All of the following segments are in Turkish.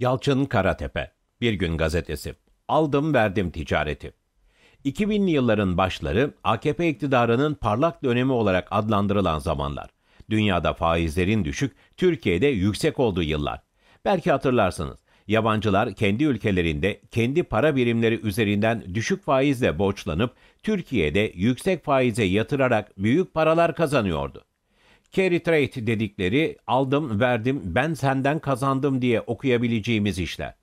Yalçın Karatepe, Bir Gün Gazetesi, Aldım Verdim Ticareti. 2000'li yılların başları AKP iktidarının parlak dönemi olarak adlandırılan zamanlar. Dünyada faizlerin düşük, Türkiye'de yüksek olduğu yıllar. Belki hatırlarsınız, yabancılar kendi ülkelerinde kendi para birimleri üzerinden düşük faizle borçlanıp Türkiye'de yüksek faize yatırarak büyük paralar kazanıyordu carry trade dedikleri aldım verdim ben senden kazandım diye okuyabileceğimiz işler.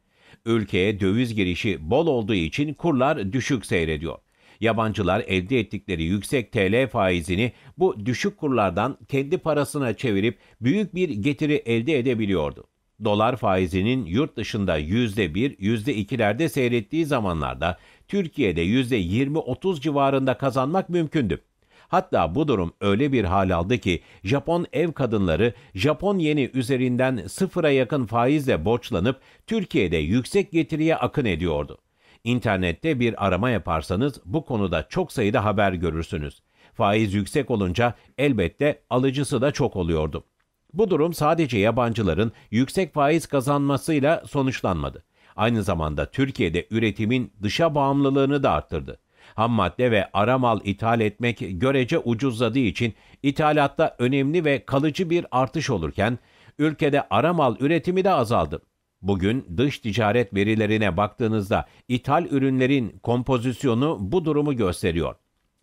Ülkeye döviz girişi bol olduğu için kurlar düşük seyrediyor. Yabancılar elde ettikleri yüksek TL faizini bu düşük kurlardan kendi parasına çevirip büyük bir getiri elde edebiliyordu. Dolar faizinin yurt dışında %1, %2'lerde seyrettiği zamanlarda Türkiye'de %20-30 civarında kazanmak mümkündü. Hatta bu durum öyle bir hal aldı ki Japon ev kadınları Japon yeni üzerinden sıfıra yakın faizle borçlanıp Türkiye'de yüksek getiriye akın ediyordu. İnternette bir arama yaparsanız bu konuda çok sayıda haber görürsünüz. Faiz yüksek olunca elbette alıcısı da çok oluyordu. Bu durum sadece yabancıların yüksek faiz kazanmasıyla sonuçlanmadı. Aynı zamanda Türkiye'de üretimin dışa bağımlılığını da arttırdı ham madde ve ara mal ithal etmek görece ucuzladığı için ithalatta önemli ve kalıcı bir artış olurken ülkede ara mal üretimi de azaldı. Bugün dış ticaret verilerine baktığınızda ithal ürünlerin kompozisyonu bu durumu gösteriyor.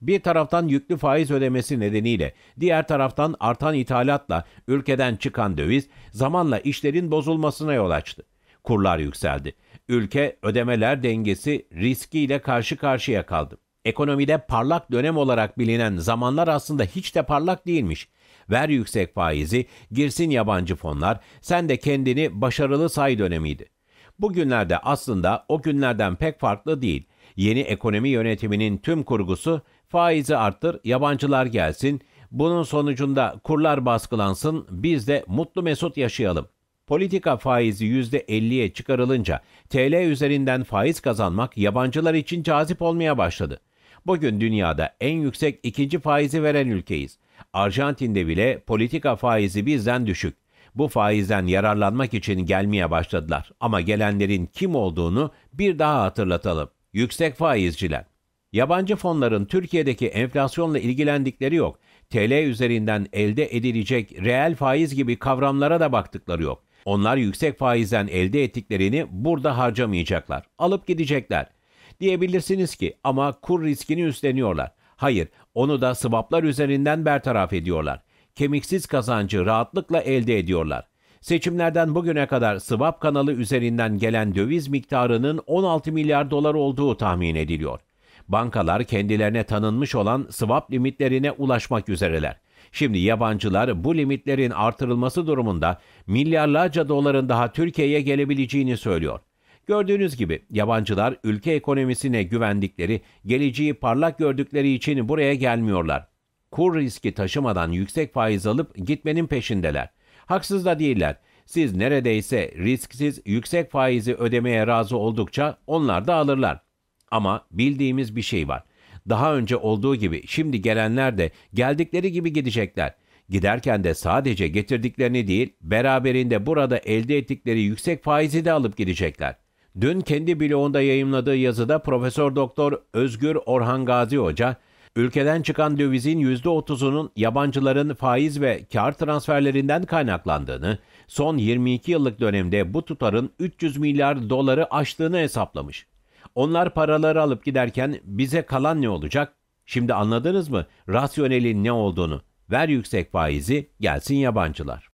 Bir taraftan yüklü faiz ödemesi nedeniyle, diğer taraftan artan ithalatla ülkeden çıkan döviz zamanla işlerin bozulmasına yol açtı kurlar yükseldi. Ülke ödemeler dengesi riskiyle karşı karşıya kaldı. Ekonomide parlak dönem olarak bilinen zamanlar aslında hiç de parlak değilmiş. Ver yüksek faizi, girsin yabancı fonlar, sen de kendini başarılı say dönemiydi. Bugünlerde aslında o günlerden pek farklı değil. Yeni ekonomi yönetiminin tüm kurgusu faizi arttır, yabancılar gelsin, bunun sonucunda kurlar baskılansın, biz de mutlu mesut yaşayalım. Politika faizi %50'ye çıkarılınca TL üzerinden faiz kazanmak yabancılar için cazip olmaya başladı. Bugün dünyada en yüksek ikinci faizi veren ülkeyiz. Arjantin'de bile politika faizi bizden düşük. Bu faizden yararlanmak için gelmeye başladılar ama gelenlerin kim olduğunu bir daha hatırlatalım. Yüksek faizciler. Yabancı fonların Türkiye'deki enflasyonla ilgilendikleri yok. TL üzerinden elde edilecek reel faiz gibi kavramlara da baktıkları yok. Onlar yüksek faizden elde ettiklerini burada harcamayacaklar. Alıp gidecekler. Diyebilirsiniz ki ama kur riskini üstleniyorlar. Hayır, onu da sıvaplar üzerinden bertaraf ediyorlar. Kemiksiz kazancı rahatlıkla elde ediyorlar. Seçimlerden bugüne kadar sıvap kanalı üzerinden gelen döviz miktarının 16 milyar dolar olduğu tahmin ediliyor. Bankalar kendilerine tanınmış olan sıvap limitlerine ulaşmak üzereler. Şimdi yabancılar bu limitlerin artırılması durumunda milyarlarca doların daha Türkiye'ye gelebileceğini söylüyor. Gördüğünüz gibi yabancılar ülke ekonomisine güvendikleri, geleceği parlak gördükleri için buraya gelmiyorlar. Kur riski taşımadan yüksek faiz alıp gitmenin peşindeler. Haksız da değiller. Siz neredeyse risksiz yüksek faizi ödemeye razı oldukça onlar da alırlar. Ama bildiğimiz bir şey var. Daha önce olduğu gibi şimdi gelenler de geldikleri gibi gidecekler. Giderken de sadece getirdiklerini değil, beraberinde burada elde ettikleri yüksek faizi de alıp gidecekler. Dün kendi bloğunda yayımladığı yazıda Profesör Doktor Özgür Orhan Gazi Hoca, ülkeden çıkan dövizin %30'unun yabancıların faiz ve kar transferlerinden kaynaklandığını, son 22 yıllık dönemde bu tutarın 300 milyar doları aştığını hesaplamış. Onlar paraları alıp giderken bize kalan ne olacak? Şimdi anladınız mı rasyonelin ne olduğunu? Ver yüksek faizi gelsin yabancılar.